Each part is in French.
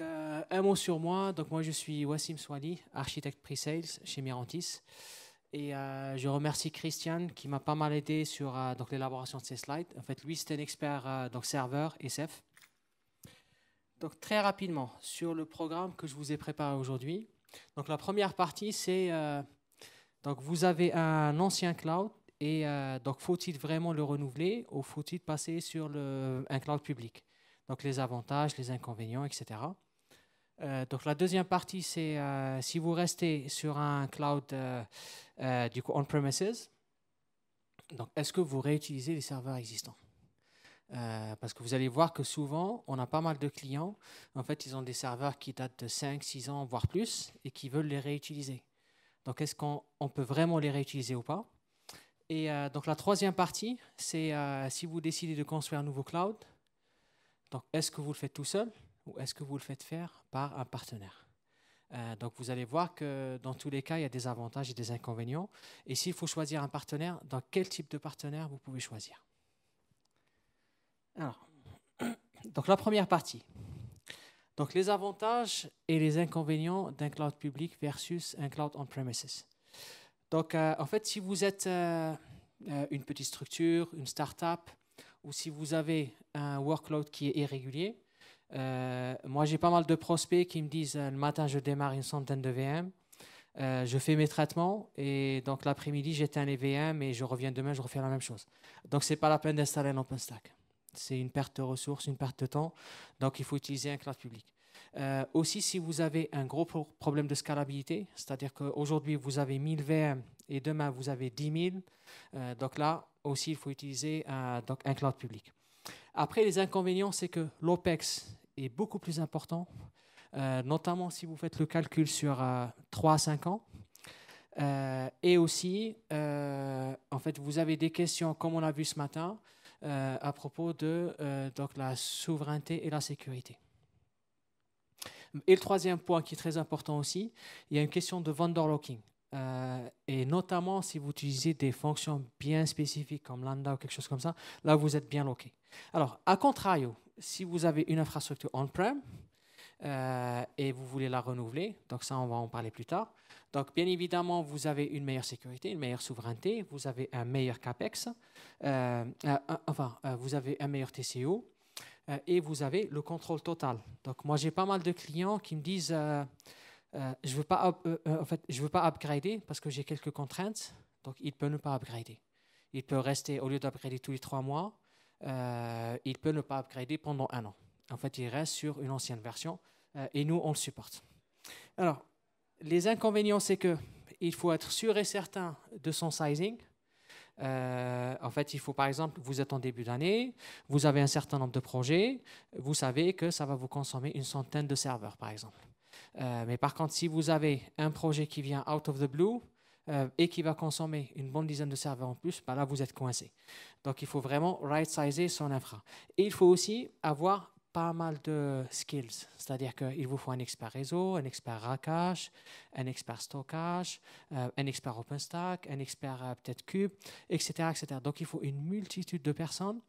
Euh, un mot sur moi. Donc, moi, je suis Wassim Swali, architecte pre-sales chez Mirantis. Et euh, je remercie Christian qui m'a pas mal aidé sur euh, l'élaboration de ces slides. En fait, lui, c'est un expert donc serveur SF. Donc, très rapidement, sur le programme que je vous ai préparé aujourd'hui. Donc, la première partie, c'est donc vous avez un ancien cloud et donc faut-il vraiment le renouveler ou faut-il passer sur le, un cloud public donc les avantages, les inconvénients, etc. Euh, donc la deuxième partie, c'est euh, si vous restez sur un cloud euh, du coup on-premises, est-ce que vous réutilisez les serveurs existants parce que vous allez voir que souvent, on a pas mal de clients, en fait, ils ont des serveurs qui datent de 5, 6 ans, voire plus, et qui veulent les réutiliser. Donc, est-ce qu'on peut vraiment les réutiliser ou pas Et donc, la troisième partie, c'est si vous décidez de construire un nouveau cloud, donc est-ce que vous le faites tout seul ou est-ce que vous le faites faire par un partenaire euh, donc vous allez voir que dans tous les cas, il y a des avantages et des inconvénients. Et s'il faut choisir un partenaire, dans quel type de partenaire vous pouvez choisir Alors, donc la première partie. Donc les avantages et les inconvénients d'un cloud public versus un cloud on-premises. Donc euh, en fait, si vous êtes euh, une petite structure, une start-up, ou si vous avez un workload qui est irrégulier, euh, moi, j'ai pas mal de prospects qui me disent euh, le matin, je démarre une centaine de VM. Euh, je fais mes traitements et donc l'après-midi j'éteins les VM et je reviens demain, je refais la même chose. Donc c'est pas la peine d'installer un OpenStack. C'est une perte de ressources, une perte de temps. Donc il faut utiliser un cloud public. aussi, si vous avez un gros problème de scalabilité, c'est-à-dire qu'aujourd'hui vous avez 1000 VM et demain vous avez 10 000, donc là aussi il faut utiliser donc un cloud public. Après, les inconvénients, c'est que l'OPEX est beaucoup plus important, euh, notamment si vous faites le calcul sur 3 euh, à 5 ans. Euh, et aussi, en fait, vous avez des questions, comme on a vu ce matin, à propos de donc, la souveraineté et la sécurité. Et le troisième point qui est très important aussi, il y a une question de vendor locking. et notamment si vous utilisez des fonctions bien spécifiques comme lambda ou quelque chose comme ça, là vous êtes bien loqué. Alors, à contrario, si vous avez une infrastructure on-prem euh, et vous voulez la renouveler, donc ça, on va en parler plus tard. Donc, bien évidemment, vous avez une meilleure sécurité, une meilleure souveraineté, vous avez un meilleur CAPEX, euh, euh, enfin, vous avez un meilleur TCO et vous avez le contrôle total. Donc, moi, j'ai pas mal de clients qui me disent je veux pas, en fait, je ne veux pas upgrader parce que j'ai quelques contraintes, donc il peut ne pas upgrader. Il peut rester, au lieu d'upgrader tous les trois mois, euh, il peut ne pas upgrader pendant un an. En fait, il reste sur une ancienne version euh, et nous, on le supporte. Alors, les inconvénients, c'est que il faut être sûr et certain de son sizing. Euh, en fait, il faut par exemple, vous êtes en début d'année, vous avez un certain nombre de projets, vous savez que ça va vous consommer une centaine de serveurs, par exemple. mais par contre, si vous avez un projet qui vient out of the blue, euh, et qui va consommer une bonne dizaine de serveurs en plus, bah là, vous êtes coincé. Donc, il faut vraiment right-sizer son infra. Et il faut aussi avoir pas mal de skills, c'est-à-dire qu'il vous faut un expert réseau, un expert rackage, un expert stockage, euh, un expert OpenStack, un expert euh, peut-être cube, etc., etc. Donc il faut une multitude de personnes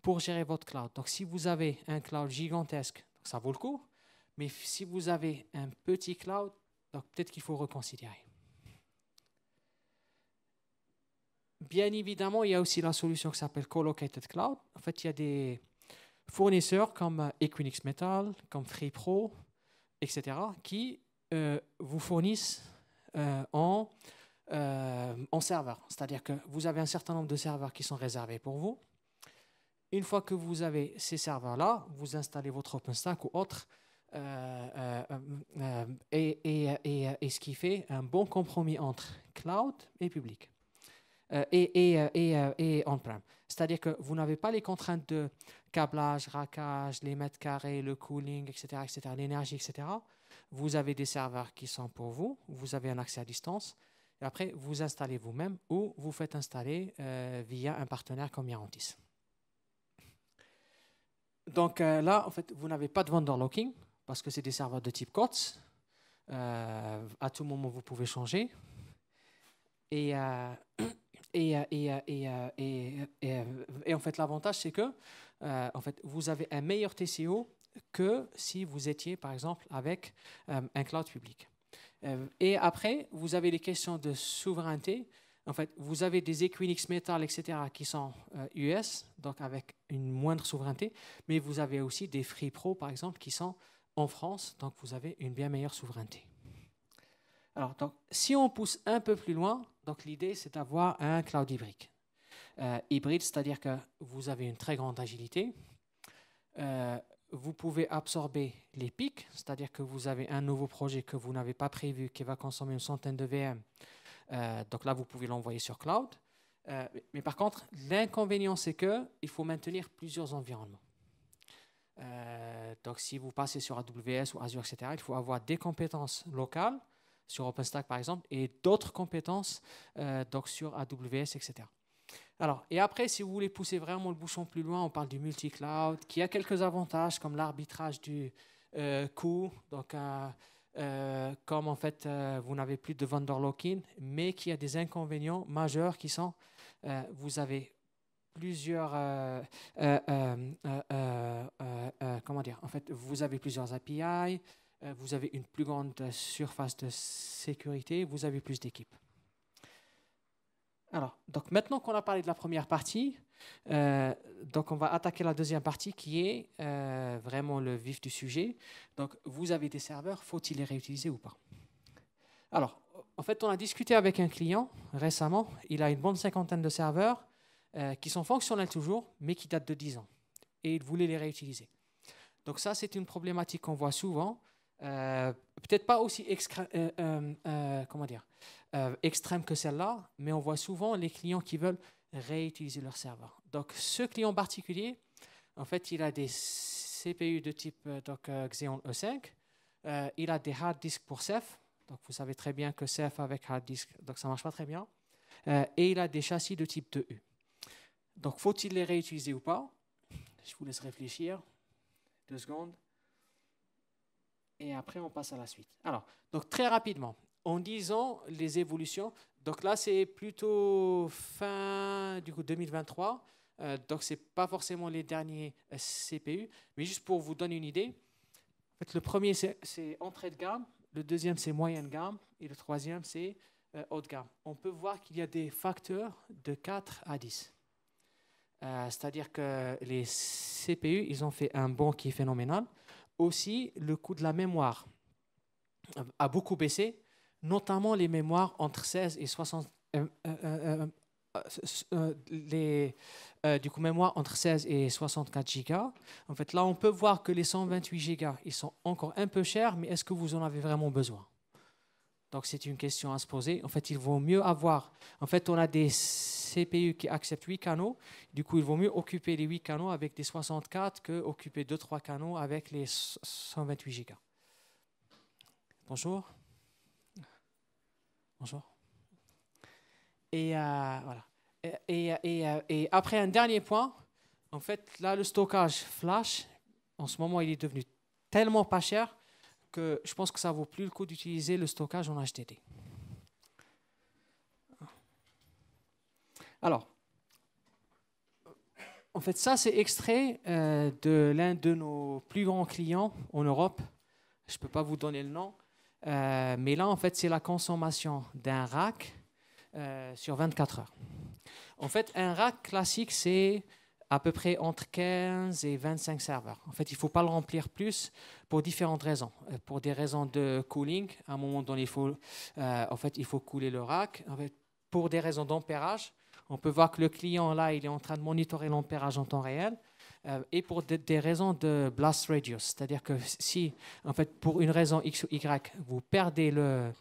pour gérer votre cloud. Donc si vous avez un cloud gigantesque, ça vaut le coup, mais si vous avez un petit cloud, peut-être qu'il faut reconsidérer. Bien évidemment, il y a aussi la solution qui s'appelle Collocated Cloud. En fait, il y a des fournisseurs comme Equinix Metal, comme FreePro, etc., qui euh, vous fournissent euh, en, euh, serveur. C'est-à-dire que vous avez un certain nombre de serveurs qui sont réservés pour vous. Une fois que vous avez ces serveurs-là, vous installez votre OpenStack ou autre. Euh, et, et ce qui fait un bon compromis entre cloud et public. Euh, et, et, euh, euh, et, on-prem. C'est-à-dire que vous n'avez pas les contraintes de câblage, rackage, les mètres carrés, le cooling, etc., etc., l'énergie, etc. Vous avez des serveurs qui sont pour vous, vous avez un accès à distance, et après, vous installez vous-même ou vous faites installer via un partenaire comme Yarantis. Donc là, en fait, vous n'avez pas de vendor locking parce que c'est des serveurs de type COTS. à tout moment, vous pouvez changer. Et, en fait, l'avantage, c'est que euh, en fait, vous avez un meilleur TCO que si vous étiez, par exemple, avec euh, un cloud public. Euh, et après, vous avez les questions de souveraineté. En fait, vous avez des Equinix Metal, etc., qui sont US, donc avec une moindre souveraineté, mais vous avez aussi des Free Pro, par exemple, qui sont en France, donc vous avez une bien meilleure souveraineté. Alors, donc, si on pousse un peu plus loin, donc l'idée, c'est d'avoir un cloud hybride. Euh, hybride, c'est-à-dire que vous avez une très grande agilité. Euh, vous pouvez absorber les pics, c'est-à-dire que vous avez un nouveau projet que vous n'avez pas prévu qui va consommer une centaine de VM. Euh, donc là, vous pouvez l'envoyer sur cloud. mais par contre, l'inconvénient, c'est qu'il faut maintenir plusieurs environnements. donc si vous passez sur AWS ou Azure, etc., il faut avoir des compétences locales sur OpenStack par exemple, et d'autres compétences euh, donc sur AWS, etc. Alors, et après, si vous voulez pousser vraiment le bouchon plus loin, on parle du multi-cloud, qui a quelques avantages comme l'arbitrage du euh, coût, donc euh, comme en fait vous n'avez plus de vendor lock-in, mais qui a des inconvénients majeurs qui sont, vous avez plusieurs comment dire en fait vous avez plusieurs API euh, vous avez une plus grande euh, surface de sécurité, vous avez plus d'équipes. Alors, donc maintenant qu'on a parlé de la première partie, euh, donc on va attaquer la deuxième partie qui est vraiment le vif du sujet. Donc, vous avez des serveurs, faut-il les réutiliser ou pas Alors, en fait, on a discuté avec un client récemment. Il a une bonne cinquantaine de serveurs qui sont fonctionnels toujours, mais qui datent de 10 ans. Et il voulait les réutiliser. Donc ça, c'est une problématique qu'on voit souvent. Euh, peut-être pas aussi extrême, euh, euh, comment dire, extrême que celle-là, mais on voit souvent les clients qui veulent réutiliser leur serveur. Donc, ce client particulier, en fait, il a des CPU de type donc, Xeon E5, il a des hard disks pour Ceph, donc vous savez très bien que Ceph avec hard disk, donc ça marche pas très bien, et il a des châssis de type 2U. Donc, faut-il les réutiliser ou pas Je vous laisse réfléchir deux secondes et après on passe à la suite. Alors, donc très rapidement, en disant les évolutions. Donc là, c'est plutôt fin du coup 2023. Euh, donc c'est pas forcément les derniers euh, CPU, mais juste pour vous donner une idée. En fait, le premier c'est entrée de gamme, le deuxième c'est moyenne gamme et le troisième c'est euh, haut de gamme. On peut voir qu'il y a des facteurs de 4 à 10. Euh, c'est-à-dire que les CPU, ils ont fait un bond qui est phénoménal aussi le coût de la mémoire a beaucoup baissé, notamment les mémoires entre 16 et 60, euh, euh, euh, entre 16 et 64 gigas. En fait, là, on peut voir que les 128 gigas, ils sont encore un peu chers, mais est-ce que vous en avez vraiment besoin Donc, c'est une question à se poser. En fait, il vaut mieux avoir. En fait, on a des CPU qui accepte 8 canaux. Du coup, il vaut mieux occuper les 8 canaux avec des 64 que occuper 2-3 canaux avec les 128 gigas. Bonjour. Bonjour. Et euh, voilà. Euh, et, après un dernier point, en fait, là, le stockage flash, en ce moment, il est devenu tellement pas cher que je pense que ça vaut plus le coup d'utiliser le stockage en HDD. Alors, en fait, ça, c'est extrait euh, de l'un de nos plus grands clients en Europe. Je ne peux pas vous donner le nom. Euh, mais là, en fait, c'est la consommation d'un rack euh, sur 24 heures. En fait, un rack classique, c'est à peu près entre 15 et 25 serveurs. En fait, il ne faut pas le remplir plus pour différentes raisons. Pour des raisons de cooling, à un moment donné, il faut, en fait, il faut couler le rack. pour des raisons d'ampérage, on peut voir que le client, là, il est en train de monitorer l'ampérage en temps réel. Euh, et pour des, raisons de blast radius, c'est-à-dire que si, en fait, pour une raison X ou Y, vous perdez le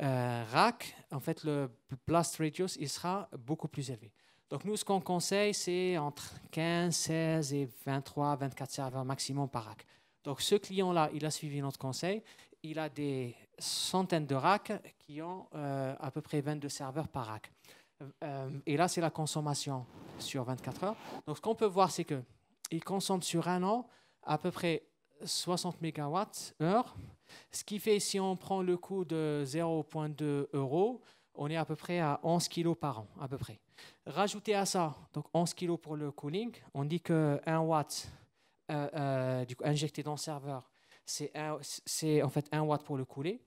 euh, rack, en fait, le blast radius, il sera beaucoup plus élevé. Donc, nous, ce qu'on conseille, c'est entre 15, 16 et 23, 24 serveurs maximum par rack. Donc, ce client-là, il a suivi notre conseil. Il a des centaines de racks qui ont euh, à peu près 22 serveurs par rack. Euh, euh, et là, c'est la consommation sur 24 heures. Donc, ce qu'on peut voir, c'est qu'il consomme sur un an à peu près 60 MWh, ce qui fait, si on prend le coût de 0,2 euros, on est à peu près à 11 kg par an, à peu près. Rajouter à ça, donc 11 kg pour le cooling, on dit que 1 watt euh, injecté dans le serveur, c'est en fait 1 watt pour le couler.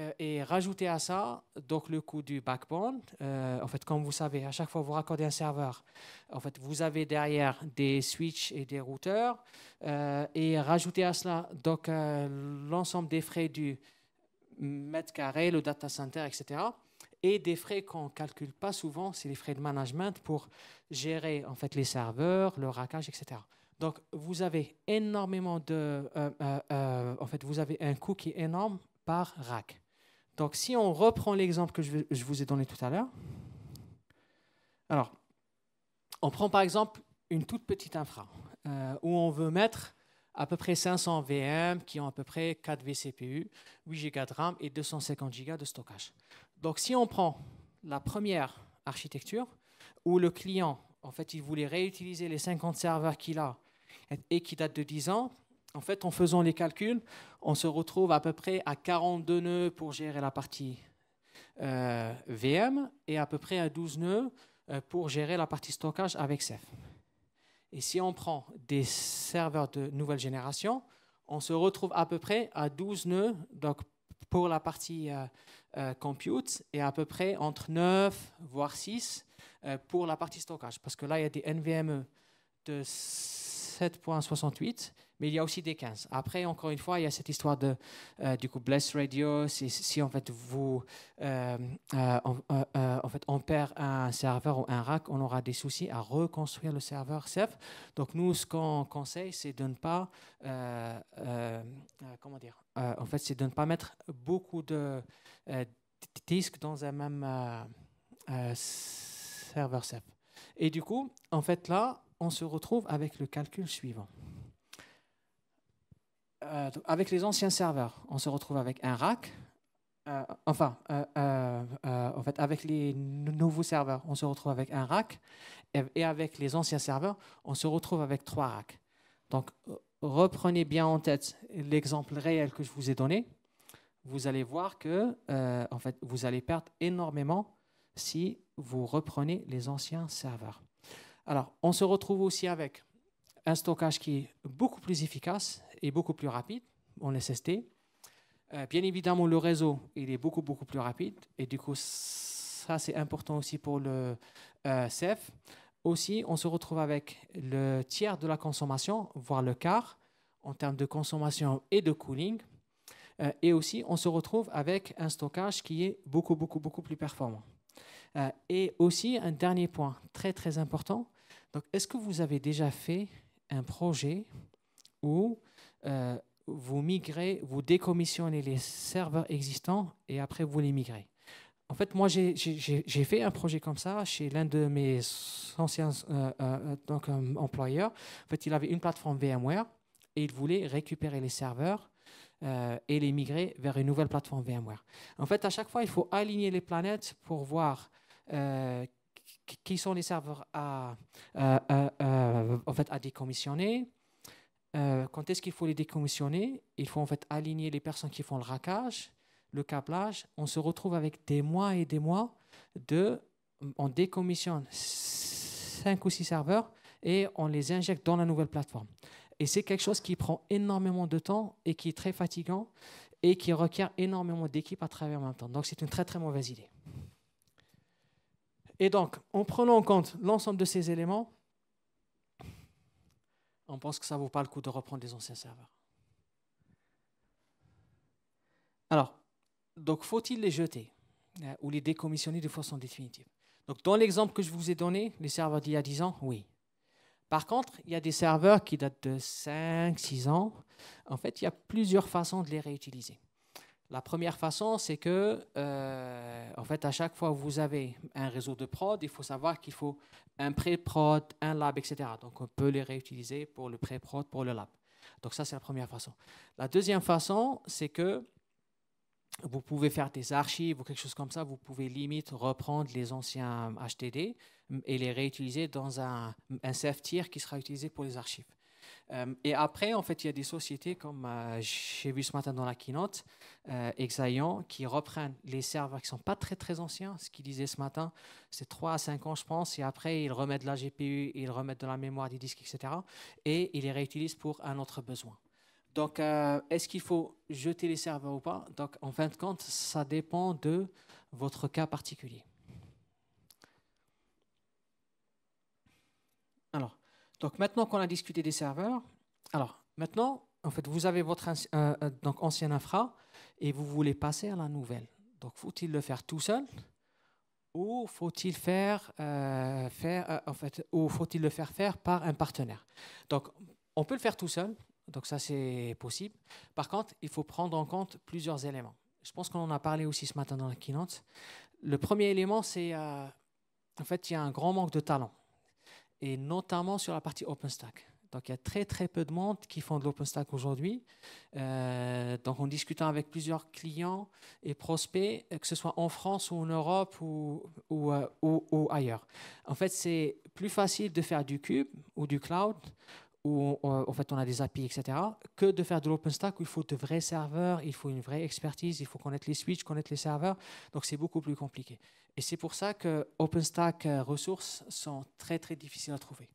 Euh, et rajouter à ça donc le coût du backbone. Euh, en fait, comme vous savez, à chaque fois que vous raccordez un serveur, en fait, vous avez derrière des switches et des routeurs. Euh, et rajouter à cela donc l'ensemble des frais du mètre carré, le data center, etc. Et des frais qu'on ne calcule pas souvent, c'est les frais de management pour gérer en fait les serveurs, le rackage, etc. Donc, vous avez énormément de, en fait, vous avez un coût qui est énorme par rack. Donc si on reprend l'exemple que je, vous ai donné tout à l'heure, alors, on prend par exemple une toute petite infra euh, où on veut mettre à peu près 500 VM qui ont à peu près 4 vCPU, 8 Go de RAM et 250 Go de stockage. Donc si on prend la première architecture où le client, en fait, il voulait réutiliser les 50 serveurs qu'il a et qui datent de 10 ans en fait, en faisant les calculs, on se retrouve à peu près à 42 nœuds pour gérer la partie euh, VM et à peu près à 12 nœuds euh, pour gérer la partie stockage avec Ceph. Et si on prend des serveurs de nouvelle génération, on se retrouve à peu près à 12 nœuds donc pour la partie euh, compute et à peu près entre 9 voire 6 pour la partie stockage. Parce que là, il y a des NVMe de 7.68 mais il y a aussi des 15. Après, encore une fois, il y a cette histoire de, euh, du coup, Bless Radio. Si, en fait, vous, euh, euh, en, fait, on perd un serveur ou un rack, on aura des soucis à reconstruire le serveur CEP. Donc, nous, ce qu'on conseille, c'est de ne pas, comment dire, en fait, c'est de ne pas mettre beaucoup de disques dans un même serveur CEP. Et du coup, en fait, là, on se retrouve avec le calcul suivant. Euh, avec les anciens serveurs, on se retrouve avec un rack. Euh, enfin, euh, en fait, avec les nouveaux serveurs, on se retrouve avec un rack. Et, et, avec les anciens serveurs, on se retrouve avec trois racks. Donc, reprenez bien en tête l'exemple réel que je vous ai donné. Vous allez voir que, en fait, vous allez perdre énormément si vous reprenez les anciens serveurs. Alors, on se retrouve aussi avec un stockage qui est beaucoup plus efficace est beaucoup plus rapide en SST. Euh, bien évidemment, le réseau, il est beaucoup, beaucoup plus rapide. Et du coup, ça, c'est important aussi pour le euh, CEF. Aussi, on se retrouve avec le tiers de la consommation, voire le quart, en termes de consommation et de cooling. Euh, et aussi, on se retrouve avec un stockage qui est beaucoup, beaucoup, beaucoup plus performant. et aussi, un dernier point très, très important. Donc, est-ce que vous avez déjà fait un projet où euh, vous migrez, vous décommissionnez les serveurs existants et après vous les migrez. En fait, moi, j'ai fait un projet comme ça chez l'un de mes anciens euh, euh, donc, employeurs. En fait, il avait une plateforme VMware et il voulait récupérer les serveurs et les migrer vers une nouvelle plateforme VMware. En fait, à chaque fois, il faut aligner les planètes pour voir qui sont les serveurs en fait, à décommissionner, euh, quand est-ce qu'il faut les décommissionner Il faut en fait aligner les personnes qui font le raquage, le câblage. On se retrouve avec des mois et des mois de. On décommissionne 5 ou 6 serveurs et on les injecte dans la nouvelle plateforme. Et c'est quelque chose qui prend énormément de temps et qui est très fatigant et qui requiert énormément d'équipes à travers en même temps. Donc c'est une très très mauvaise idée. Et donc, en prenant en compte l'ensemble de ces éléments, on pense que ça vaut pas le coup de reprendre les anciens serveurs. Alors, donc faut-il les jeter hein, ou les décommissionner de façon définitive Donc dans l'exemple que je vous ai donné, les serveurs d'il y a 10 ans, oui. Par contre, il y a des serveurs qui datent de 5, 6 ans. En fait, il y a plusieurs façons de les réutiliser. La première façon, c'est que, euh, en fait, à chaque fois que vous avez un réseau de prod, il faut savoir qu'il faut un pré-prod, un lab, etc. Donc, on peut les réutiliser pour le pré-prod, pour le lab. Donc, ça, c'est la première façon. La deuxième façon, c'est que vous pouvez faire des archives ou quelque chose comme ça. Vous pouvez limite reprendre les anciens HTD et les réutiliser dans un, un tier qui sera utilisé pour les archives. Euh, et après, en fait, il y a des sociétés comme euh, j'ai vu ce matin dans la keynote, euh, Exaion, qui reprennent les serveurs qui ne sont pas très très anciens. Ce qu'ils disaient ce matin, c'est 3 à 5 ans, je pense. Et après, ils remettent de la GPU, ils remettent de la mémoire des disques, etc. Et ils les réutilisent pour un autre besoin. Donc, est-ce qu'il faut jeter les serveurs ou pas Donc, en fin de compte, ça dépend de votre cas particulier. Donc maintenant qu'on a discuté des serveurs, alors maintenant, en fait, vous avez votre euh, euh, donc ancienne infra et vous voulez passer à la nouvelle. Donc faut-il le faire tout seul ou faut-il faire, euh, faire en fait, ou faut-il le faire faire par un partenaire Donc on peut le faire tout seul, donc ça c'est possible. Par contre, il faut prendre en compte plusieurs éléments. Je pense qu'on en a parlé aussi ce matin dans la keynote. Le premier élément, c'est en fait il y a un grand manque de talent et notamment sur la partie OpenStack. Donc il y a très très peu de monde qui font de l'OpenStack aujourd'hui. Euh, donc en discutant avec plusieurs clients et prospects, euh, que ce soit en France ou en Europe euh, ou, ou ailleurs. En fait, c'est plus facile de faire du cube ou du cloud où en fait on a des API, etc., que de faire de l'OpenStack où il faut de vrais serveurs, il faut une vraie expertise, il faut connaître les switches, connaître les serveurs. Donc c'est beaucoup plus compliqué. Et c'est pour ça que OpenStack euh, ressources sont très très difficiles à trouver.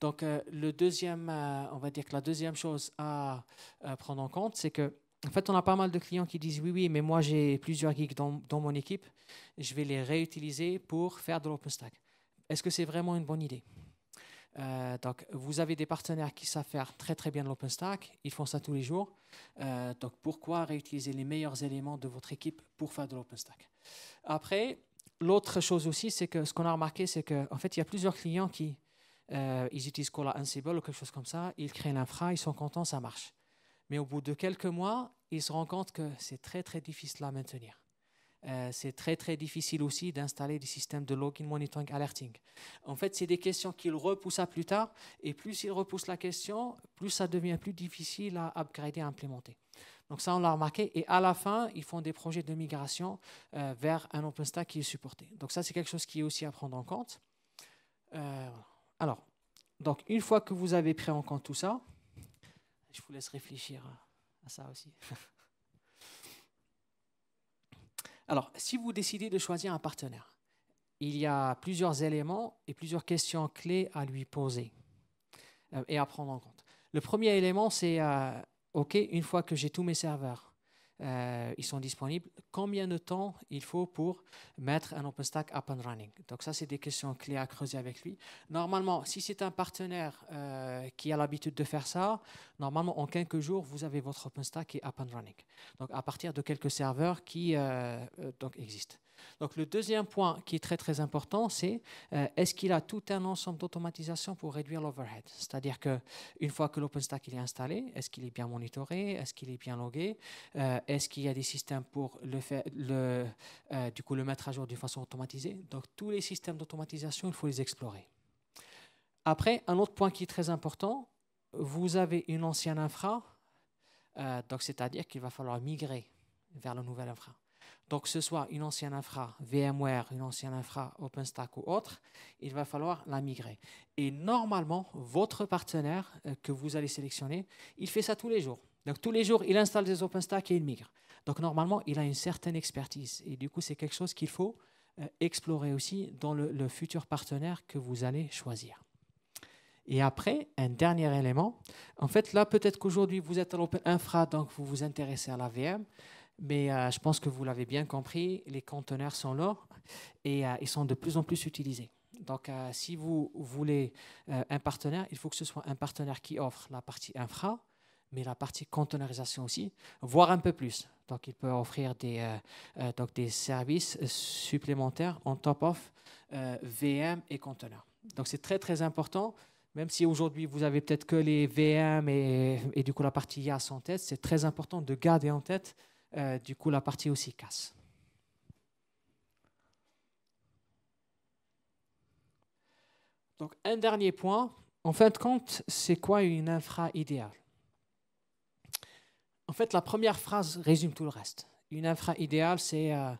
Donc euh, le deuxième, euh, on va dire que la deuxième chose à prendre en compte, c'est que en fait, on a pas mal de clients qui disent oui, oui, mais moi j'ai plusieurs geeks dans, dans mon équipe, je vais les réutiliser pour faire de l'OpenStack. Est-ce que c'est vraiment une bonne idée euh, donc, vous avez des partenaires qui savent faire très très bien de l'OpenStack, ils font ça tous les jours. Euh, donc, pourquoi réutiliser les meilleurs éléments de votre équipe pour faire de l'OpenStack Après, l'autre chose aussi, c'est que ce qu'on a remarqué, c'est qu'en en fait, il y a plusieurs clients qui euh, ils utilisent Cola Ansible ou quelque chose comme ça, ils créent l'infra, ils sont contents, ça marche. Mais au bout de quelques mois, ils se rendent compte que c'est très très difficile à maintenir. Euh, c'est très très difficile aussi d'installer des systèmes de login, monitoring, alerting. En fait, c'est des questions qu'il repousse à plus tard, et plus il repousse la question, plus ça devient plus difficile à upgrader, à implémenter. Donc ça, on l'a remarqué, et à la fin, ils font des projets de migration euh, vers un OpenStack qui est supporté. Donc ça, c'est quelque chose qui est aussi à prendre en compte. Euh, alors, donc une fois que vous avez pris en compte tout ça, je vous laisse réfléchir à ça aussi. Alors, si vous décidez de choisir un partenaire, il y a plusieurs éléments et plusieurs questions clés à lui poser euh, et à prendre en compte. Le premier élément, c'est euh, OK, une fois que j'ai tous mes serveurs, euh, ils sont disponibles. Combien de temps il faut pour mettre un OpenStack up and running Donc ça, c'est des questions clés à creuser avec lui. Normalement, si c'est un partenaire euh, qui a l'habitude de faire ça, normalement, en quelques jours, vous avez votre OpenStack qui est up and running. Donc à partir de quelques serveurs qui euh, existent. Donc le deuxième point qui est très très important, c'est euh, est-ce qu'il a tout un ensemble d'automatisation pour réduire l'overhead C'est-à-dire qu'une fois que l'OpenStack est installé, est-ce qu'il est bien monitoré Est-ce qu'il est bien logué euh, Est-ce qu'il y a des systèmes pour le, euh, du coup le mettre à jour d'une façon automatisée Donc tous les systèmes d'automatisation, il faut les explorer. Après, un autre point qui est très important, vous avez une ancienne infra, donc c'est-à-dire qu'il va falloir migrer vers le nouvel infra. Donc, ce soit une ancienne infra VMware, une ancienne infra OpenStack ou autre, il va falloir la migrer. Et normalement, votre partenaire euh, que vous allez sélectionner, il fait ça tous les jours. Donc, tous les jours, il installe des OpenStack et il migre. Donc, normalement, il a une certaine expertise. Et du coup, c'est quelque chose qu'il faut euh, explorer aussi dans le, futur partenaire que vous allez choisir. Et après, un dernier élément. En fait, là, peut-être qu'aujourd'hui, vous êtes à l'Open Infra, donc vous vous intéressez à la VM. Mais euh, je pense que vous l'avez bien compris, les conteneurs sont là et euh, ils sont de plus en plus utilisés. Donc, euh, si vous voulez un partenaire, il faut que ce soit un partenaire qui offre la partie infra, mais la partie conteneurisation aussi, voire un peu plus. Donc, il peut offrir des, donc des services supplémentaires en top-off VM et conteneurs. Donc, c'est très, très important même si aujourd'hui vous avez peut-être que les VM et, et, du coup la partie IA en tête, c'est très important de garder en tête euh, du coup, la partie aussi casse. Donc, un dernier point. En fin de compte, c'est quoi une infra idéale En fait, la première phrase résume tout le reste. Une infra idéale, c'est euh,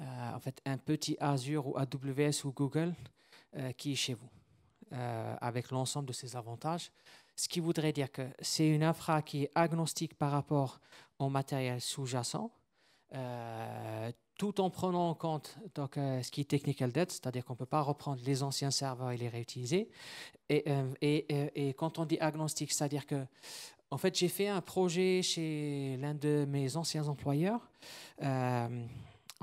euh, un petit Azure ou AWS ou Google qui est chez vous, avec l'ensemble de ses avantages ce qui voudrait dire que c'est une infra qui est agnostique par rapport au matériel sous-jacent, euh, tout en prenant en compte donc, euh, ce qui est technical debt, c'est-à-dire qu'on ne peut pas reprendre les anciens serveurs et les réutiliser. Et, euh, et quand on dit agnostique, c'est-à-dire que en fait, j'ai fait un projet chez l'un de mes anciens employeurs. en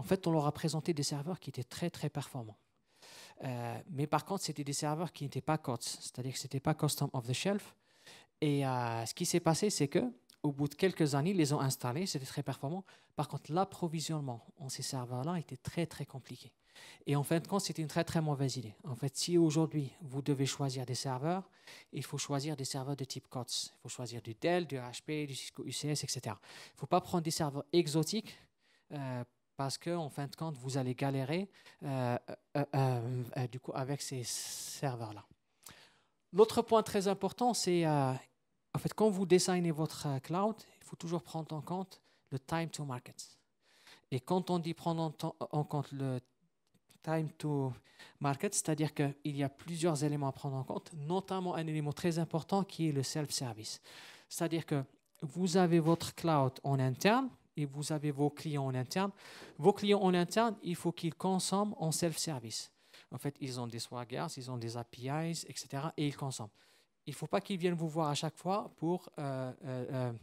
fait, on leur a présenté des serveurs qui étaient très, très performants. Euh, mais par contre, c'était des serveurs qui n'étaient pas COTS, c'est-à-dire que ce n'était pas custom off the shelf. Et euh, ce qui s'est passé, c'est que au bout de quelques années, ils les ont installés, c'était très performant. Par contre, l'approvisionnement en ces serveurs-là était très, très compliqué. Et en fin de compte, c'était une très, très mauvaise idée. En fait, si aujourd'hui, vous devez choisir des serveurs, il faut choisir des serveurs de type COTS. Il faut choisir du Dell, du HP, du Cisco UCS, etc. Il ne faut pas prendre des serveurs exotiques euh, parce que en fin de compte, vous allez galérer euh, euh, euh, du coup, avec ces serveurs-là. L'autre point très important, c'est en fait quand vous designez votre cloud, il faut toujours prendre en compte le time to market. Et quand on dit prendre en, compte le time to market, c'est-à-dire qu'il y a plusieurs éléments à prendre en compte, notamment un élément très important qui est le self-service. C'est-à-dire que vous avez votre cloud en interne, et vous avez vos clients en interne. Vos clients en interne, il faut qu'ils consomment en self-service. En fait, ils ont des swaggers, ils ont des APIs, etc. et ils consomment. Il ne faut pas qu'ils viennent vous voir à chaque fois pour euh, euh,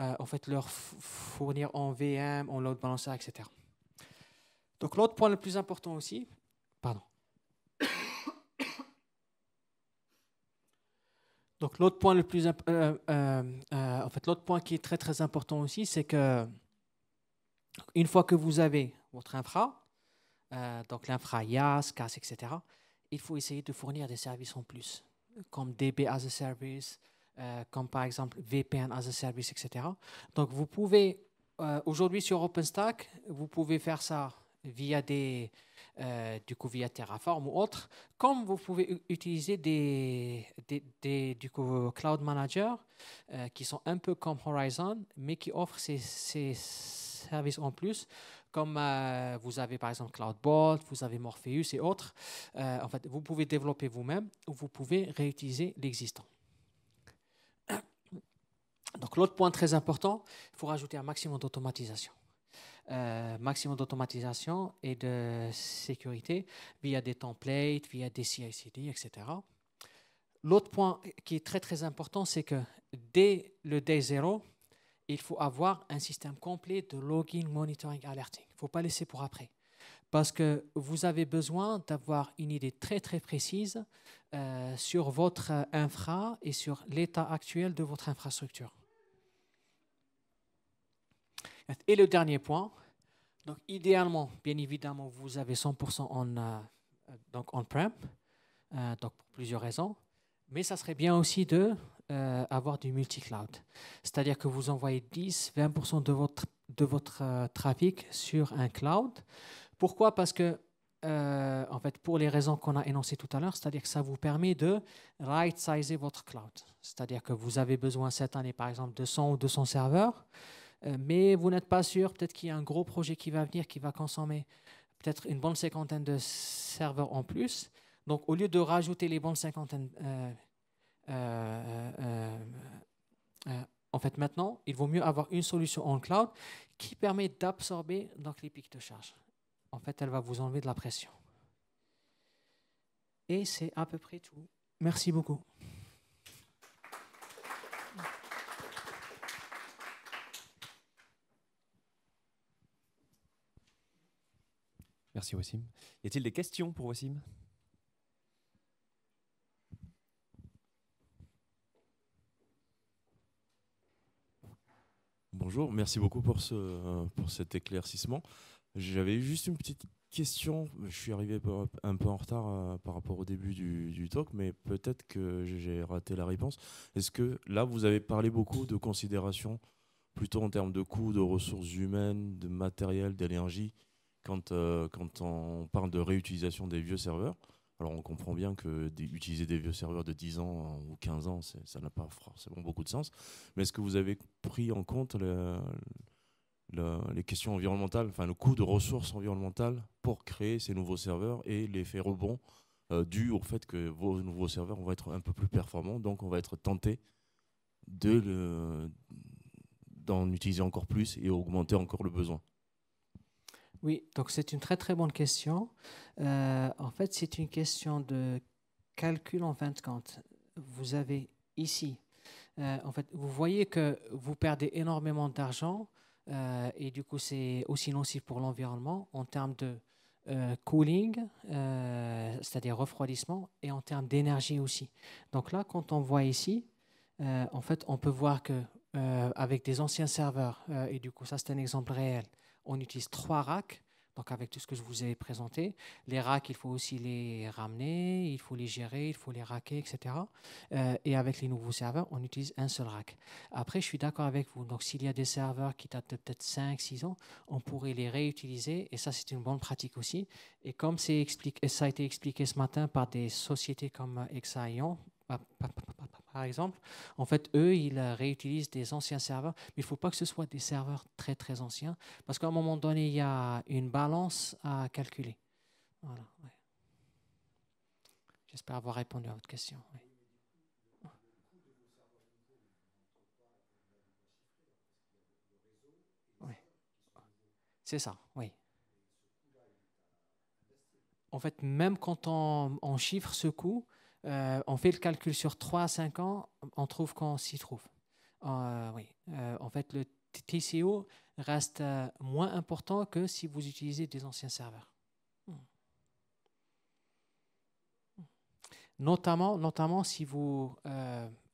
euh, en fait leur fournir en VM, en load balancer, etc. Donc l'autre point le plus important aussi, pardon. Donc l'autre point le plus, en fait l'autre point qui est très très important aussi, c'est que une fois que vous avez votre infra, euh, donc l'infra IaaS, CAS, etc., il faut essayer de fournir des services en plus, comme DB as a service, euh, comme par exemple VPN as a service, etc. Donc vous pouvez, euh, aujourd'hui sur OpenStack, vous pouvez faire ça via des, du coup, via Terraform ou autre, comme vous pouvez utiliser des, des, du coup, cloud managers qui sont un peu comme Horizon, mais qui offrent ces, ces services en plus, comme euh, vous avez par exemple CloudBot, vous avez Morpheus et autres. Euh, en fait, vous pouvez développer vous-même ou vous pouvez réutiliser l'existant. Donc l'autre point très important, il faut rajouter un maximum d'automatisation. Euh, maximum d'automatisation et de sécurité via des templates, via des CI/CD, etc. L'autre point qui est très très important, c'est que dès le day 0, il faut avoir un système complet de login, monitoring, alerting. Il ne faut pas laisser pour après. Parce que vous avez besoin d'avoir une idée très très précise euh, sur votre euh, infra et sur l'état actuel de votre infrastructure. Et le dernier point, donc idéalement, bien évidemment, vous avez 100% en, euh, donc on-prem, donc pour plusieurs raisons, mais ça serait bien aussi de euh, avoir du multi-cloud. C'est-à-dire que vous envoyez 10-20% de votre, de votre euh, trafic sur un cloud. Pourquoi Parce que, euh, en fait, pour les raisons qu'on a énoncées tout à l'heure, c'est-à-dire que ça vous permet de right-sizer votre cloud. C'est-à-dire que vous avez besoin cette année, par exemple, de 100 ou 200 serveurs, mais vous n'êtes pas sûr, peut-être qu'il y a un gros projet qui va venir, qui va consommer peut-être une bonne cinquantaine de serveurs en plus. Donc, au lieu de rajouter les bonnes cinquantaines euh, euh, euh, en fait, maintenant, il vaut mieux avoir une solution en cloud qui permet d'absorber donc les pics de charge. En fait, elle va vous enlever de la pression. Et c'est à peu près tout. Merci beaucoup. Merci Wassim. Y a-t-il des questions pour Wassim bonjour. Merci beaucoup pour, ce, pour cet éclaircissement. J'avais juste une petite question. Je suis arrivé un peu en retard euh, par rapport au début du, talk, mais peut-être que j'ai raté la réponse. Est-ce que là, vous avez parlé beaucoup de considérations plutôt en termes de coûts, de ressources humaines, de matériel, d'énergie, quand, euh, quand on parle de réutilisation des vieux serveurs alors on comprend bien que d'utiliser des vieux serveurs de 10 ans euh, ou 15 ans, ça n'a pas forcément beaucoup de sens. Mais est-ce que vous avez pris en compte le, les questions environnementales, enfin le coût de ressources environnementales pour créer ces nouveaux serveurs et l'effet rebond euh, dû au fait que vos nouveaux serveurs vont être un peu plus performants, donc on va être tenté d'en utiliser encore plus et augmenter encore le besoin. Oui, donc c'est une très très bonne question. Euh, en fait, c'est une question de calcul en fin de Vous avez ici, euh, en fait, vous voyez que vous perdez énormément d'argent euh, et du coup c'est aussi nocif pour l'environnement en termes de cooling, c'est-à-dire refroidissement, et en termes d'énergie aussi. Donc là, quand on voit ici, en fait, on peut voir que avec des anciens serveurs, et du coup, ça c'est un exemple réel, on utilise trois racks. Donc avec tout ce que je vous ai présenté, les racks, il faut aussi les ramener, il faut les gérer, il faut les raquer, etc. Euh, et avec les nouveaux serveurs, on utilise un seul rack. Après, je suis d'accord avec vous. Donc s'il y a des serveurs qui datent peut-être 5, 6 ans, on pourrait les réutiliser. Et ça, c'est une bonne pratique aussi. Et comme c'est expliqué, ça a été expliqué ce matin par des sociétés comme euh, Exaion... Ah, par exemple, en fait, eux, ils euh, réutilisent des anciens serveurs, mais il ne faut pas que ce soit des serveurs très, très anciens, parce qu'à un moment donné, il y a une balance à calculer. Voilà, J'espère avoir répondu à votre question. Oui. C'est ça, oui. En fait, même quand on, on chiffre ce coût, euh, on fait le calcul sur 3 à 5 ans, on trouve qu'on s'y trouve. Euh, oui. Euh, en fait, le TCO reste moins important que si vous utilisez des anciens serveurs. Hmm. Hmm. Notamment, notamment si vous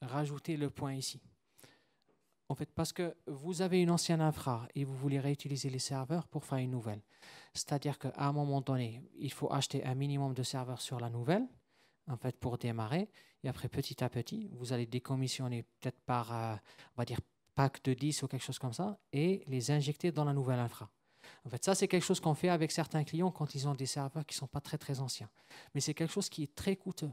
rajoutez le point ici. En fait, parce que vous avez une ancienne infra et vous voulez réutiliser les serveurs pour faire une nouvelle. C'est-à-dire qu'à un moment donné, il faut acheter un minimum de serveurs sur la nouvelle en fait, pour démarrer. Et après, petit à petit, vous allez décommissionner peut-être par, euh, on va dire, pack de 10 ou quelque chose comme ça, et les injecter dans la nouvelle infra. En fait, ça, c'est quelque chose qu'on fait avec certains clients quand ils ont des serveurs qui ne sont pas très, très anciens. Mais c'est quelque chose qui est très coûteux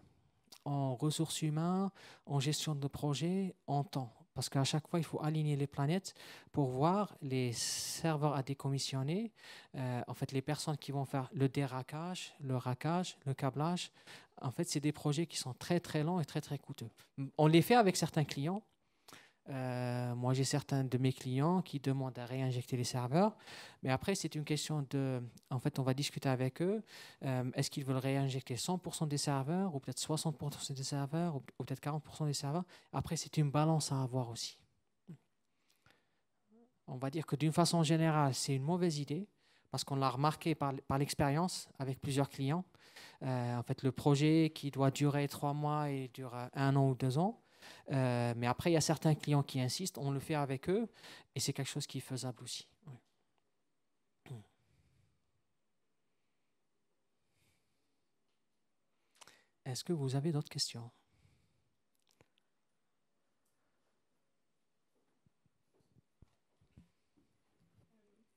en ressources humaines, en gestion de projet, en temps. Parce qu'à chaque fois, il faut aligner les planètes pour voir les serveurs à décommissionner, euh, en fait, les personnes qui vont faire le déraquage, le raquage, le câblage. En fait, c'est des projets qui sont très, très longs et très, très coûteux. On les fait avec certains clients, euh, moi, j'ai certains de mes clients qui demandent à réinjecter les serveurs, mais après, c'est une question de. En fait, on va discuter avec eux. Euh, est-ce qu'ils veulent réinjecter 100% des serveurs, ou peut-être 60% des serveurs, ou, peut-être 40% des serveurs Après, c'est une balance à avoir aussi. On va dire que d'une façon générale, c'est une mauvaise idée parce qu'on l'a remarqué par, l'expérience avec plusieurs clients. Euh, en fait, le projet qui doit durer trois mois et dure un an ou deux ans, euh, mais après, il y a certains clients qui insistent, on le fait avec eux, et c'est quelque chose qui est faisable aussi. Hmm. Est-ce que vous avez d'autres questions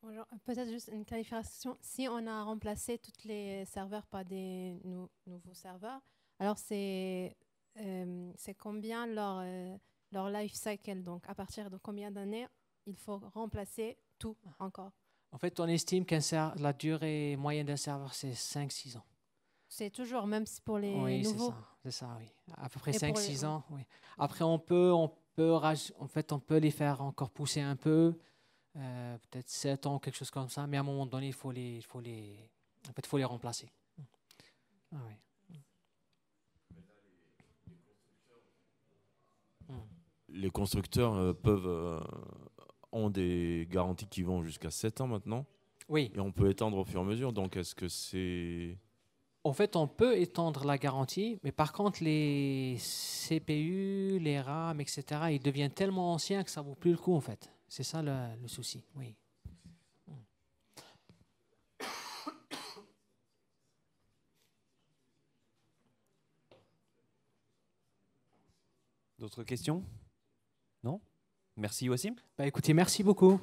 Bonjour. Peut-être juste une clarification. Si on a remplacé tous les serveurs par des nouveaux serveurs, alors c'est euh, c'est combien leur, euh, leur life cycle, donc à partir de combien d'années il faut remplacer tout encore. En fait, on estime que la durée moyenne d'un serveur, c'est 5-6 ans. C'est toujours, même pour les oui, c'est ça, oui. À peu près 5-6 ans. Oui. Après, on peut, on peut, en fait, on peut les faire encore pousser un peu, euh, peut-être 7 ans, quelque chose comme ça. Mais à un moment donné, il faut les, il faut les, en fait, faut les remplacer. Ah, oui. les constructeurs euh, peuvent euh, ont des garanties qui vont jusqu'à 7 ans maintenant. Oui. Et on peut étendre au fur et à mesure. Donc, est-ce que c'est. En fait, on peut étendre la garantie, mais par contre, les CPU, les RAM, etc., ils deviennent tellement anciens que ça ne vaut plus le coup, en fait. C'est ça le, le, souci, oui. D'autres questions non Merci Wassim. Bah écoutez, merci beaucoup.